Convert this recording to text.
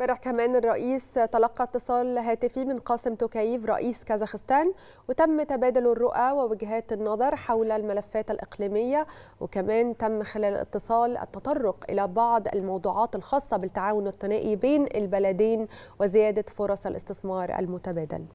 امبارح كمان الرئيس تلقى اتصال هاتفي من قاسم توكايف رئيس كازاخستان وتم تبادل الرؤى ووجهات النظر حول الملفات الإقليمية وكمان تم خلال الاتصال التطرق إلى بعض الموضوعات الخاصة بالتعاون الثنائي بين البلدين وزيادة فرص الاستثمار المتبادل